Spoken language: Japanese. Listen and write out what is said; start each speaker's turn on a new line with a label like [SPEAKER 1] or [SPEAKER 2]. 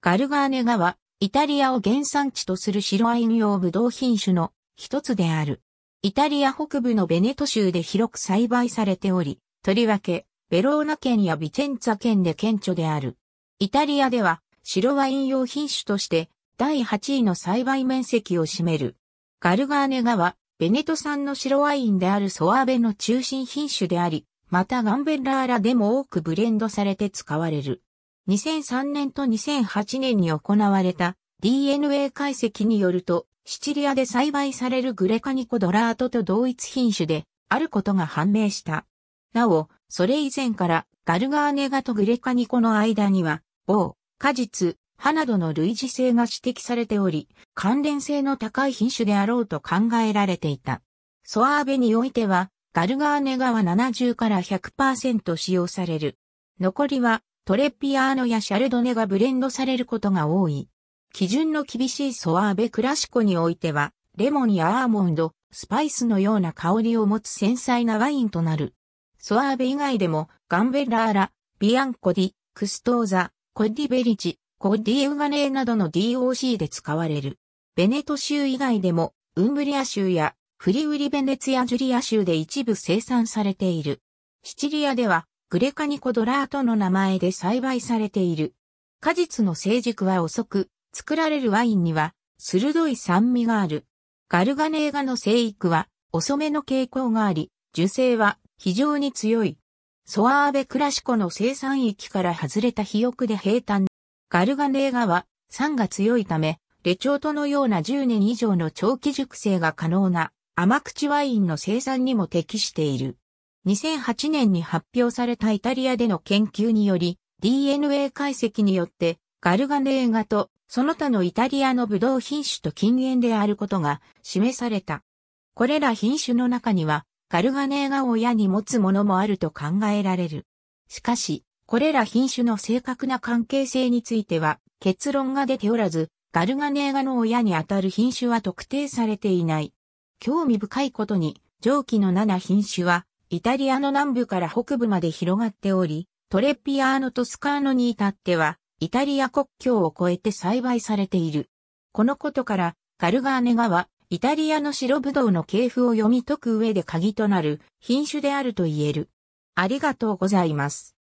[SPEAKER 1] ガルガーネ川、イタリアを原産地とする白ワイン用ブドウ品種の一つである。イタリア北部のベネト州で広く栽培されており、とりわけ、ベローナ県やビチェンツァ県で顕著である。イタリアでは、白ワイン用品種として、第8位の栽培面積を占める。ガルガーネ川、ベネト産の白ワインであるソアーベの中心品種であり、またガンベンラーラでも多くブレンドされて使われる。2003年と2008年に行われた DNA 解析によると、シチリアで栽培されるグレカニコドラートと同一品種であることが判明した。なお、それ以前からガルガーネガとグレカニコの間には、某、果実、葉などの類似性が指摘されており、関連性の高い品種であろうと考えられていた。ソアーベにおいては、ガルガーネガは70から100%使用される。残りはトレピアーノやシャルドネがブレンドされることが多い。基準の厳しいソワーベクラシコにおいては、レモンやアーモンド、スパイスのような香りを持つ繊細なワインとなる。ソワーベ以外でも、ガンベラーラ、ビアンコディ、クストーザ、コディベリチ、コディエウガネーなどの DOC で使われる。ベネト州以外でも、ウンブリア州やフリウリベネツヤジュリア州で一部生産されている。シチリアでは、グレカニコドラートの名前で栽培されている。果実の成熟は遅く、作られるワインには鋭い酸味がある。ガルガネーガの生育は遅めの傾向があり、樹勢は非常に強い。ソアーベクラシコの生産域から外れた肥沃で平坦。ガルガネーガは酸が強いため、レチョートのような10年以上の長期熟成が可能な甘口ワインの生産にも適している。2008年に発表されたイタリアでの研究により、DNA 解析によって、ガルガネーガとその他のイタリアのブドウ品種と禁煙であることが示された。これら品種の中には、ガルガネーガを親に持つものもあると考えられる。しかし、これら品種の正確な関係性については結論が出ておらず、ガルガネーガの親にあたる品種は特定されていない。興味深いことに、上記の7品種はイタリアの南部から北部まで広がっており、トレピアーノ・トスカーノに至っては、イタリア国境を越えて栽培されている。このことから、カルガーネ川、イタリアの白ブドウの系譜を読み解く上で鍵となる品種であると言える。ありがとうございます。